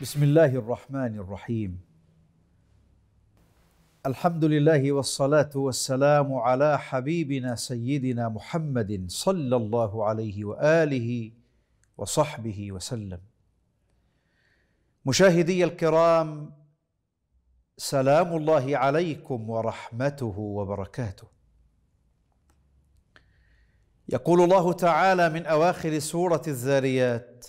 بسم الله الرحمن الرحيم الحمد لله والصلاه والسلام على حبيبنا سيدنا محمد صلى الله عليه واله وصحبه وسلم مشاهدي الكرام سلام الله عليكم ورحمته وبركاته يقول الله تعالى من اواخر سوره الذاريات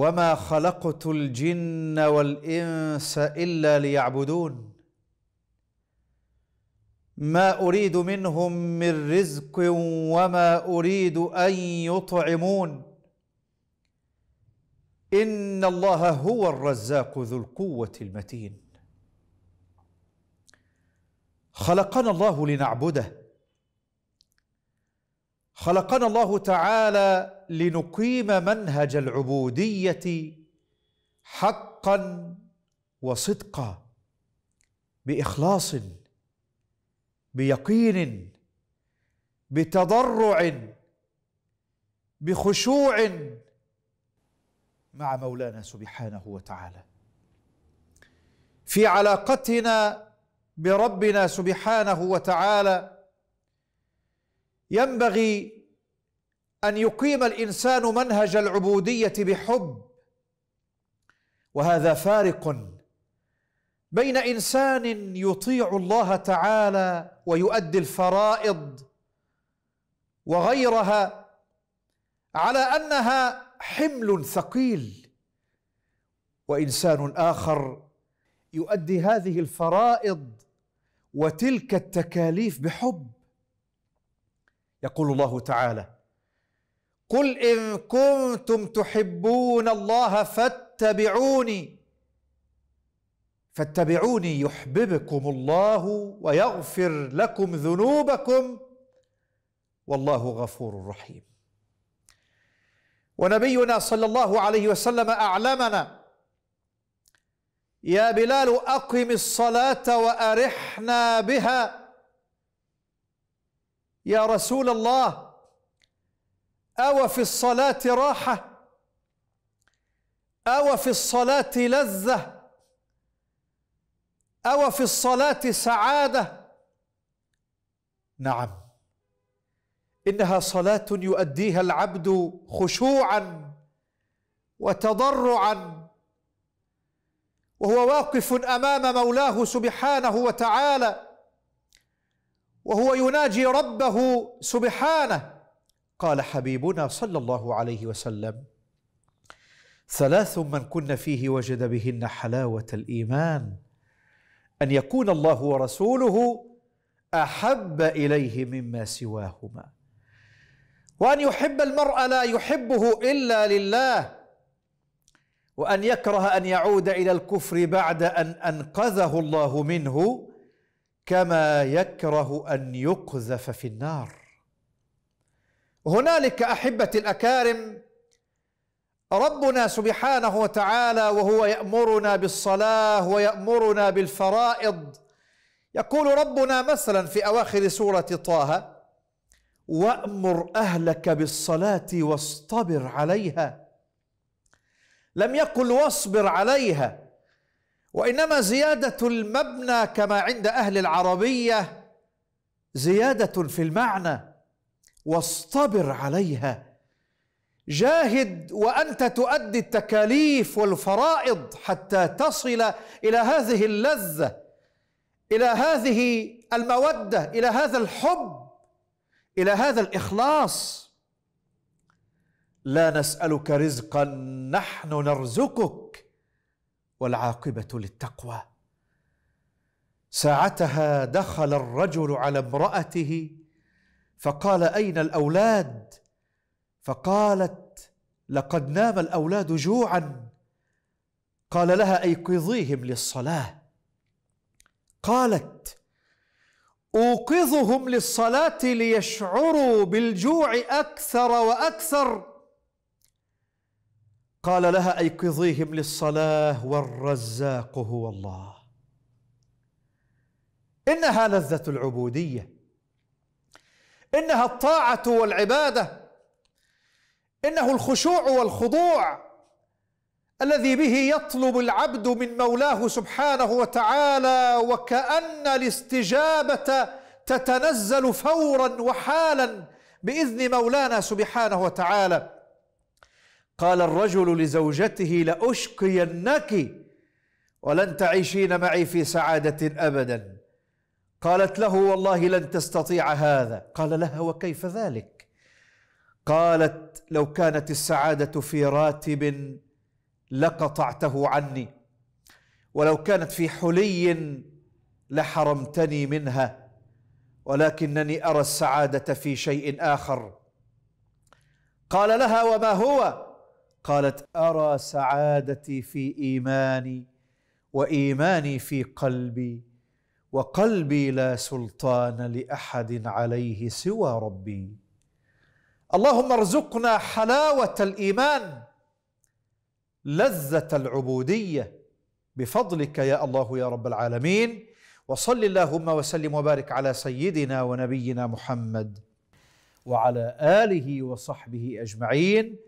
وما خلقت الجن والانس الا ليعبدون ما اريد منهم من رزق وما اريد ان يطعمون ان الله هو الرزاق ذو القوه المتين خلقنا الله لنعبده خلقنا الله تعالى لنقيم منهج العبوديه حقا وصدقا باخلاص بيقين بتضرع بخشوع مع مولانا سبحانه وتعالى في علاقتنا بربنا سبحانه وتعالى ينبغي ان يقيم الانسان منهج العبوديه بحب وهذا فارق بين انسان يطيع الله تعالى ويؤدي الفرائض وغيرها على انها حمل ثقيل وانسان اخر يؤدي هذه الفرائض وتلك التكاليف بحب يقول الله تعالى قل ان كنتم تحبون الله فاتبعوني فاتبعوني يحببكم الله ويغفر لكم ذنوبكم والله غفور رحيم ونبينا صلى الله عليه وسلم اعلمنا يا بلال اقم الصلاه وارحنا بها يا رسول الله أو في الصلاة راحة أو في الصلاة لذة أو في الصلاة سعادة نعم إنها صلاة يؤديها العبد خشوعا وتضرعا وهو واقف أمام مولاه سبحانه وتعالى وهو يناجي ربه سبحانه قال حبيبنا صلى الله عليه وسلم ثلاث من كن فيه وجد بهن حلاوه الايمان ان يكون الله ورسوله احب اليه مما سواهما وان يحب المرء لا يحبه الا لله وان يكره ان يعود الى الكفر بعد ان انقذه الله منه كما يكره ان يقذف في النار هنالك احبتي الاكارم ربنا سبحانه وتعالى وهو يامرنا بالصلاه ويامرنا بالفرائض يقول ربنا مثلا في اواخر سوره طه وامر اهلك بالصلاه واصطبر عليها لم يقل واصبر عليها وإنما زيادة المبنى كما عند أهل العربية زيادة في المعنى واصطبر عليها جاهد وانت تؤدي التكاليف والفرائض حتى تصل الى هذه اللذه الى هذه الموده الى هذا الحب الى هذا الاخلاص لا نسالك رزقا نحن نرزقك والعاقبه للتقوى ساعتها دخل الرجل على امراته فقال اين الاولاد فقالت لقد نام الاولاد جوعا قال لها ايقظيهم للصلاه قالت اوقظهم للصلاه ليشعروا بالجوع اكثر واكثر قال لها ايقظيهم للصلاه والرزاق هو الله انها لذه العبوديه انها الطاعه والعباده انه الخشوع والخضوع الذي به يطلب العبد من مولاه سبحانه وتعالى وكان الاستجابه تتنزل فورا وحالا باذن مولانا سبحانه وتعالى قال الرجل لزوجته لأشقينك ولن تعيشين معي في سعادة أبدا قالت له والله لن تستطيع هذا قال لها وكيف ذلك قالت لو كانت السعادة في راتب لقطعته عني ولو كانت في حلي لحرمتني منها ولكنني أرى السعادة في شيء آخر قال لها وما هو؟ قالت ارى سعادتي في ايماني وايماني في قلبي وقلبي لا سلطان لاحد عليه سوى ربي اللهم ارزقنا حلاوه الايمان لذه العبوديه بفضلك يا الله يا رب العالمين وصل اللهم وسلم وبارك على سيدنا ونبينا محمد وعلى اله وصحبه اجمعين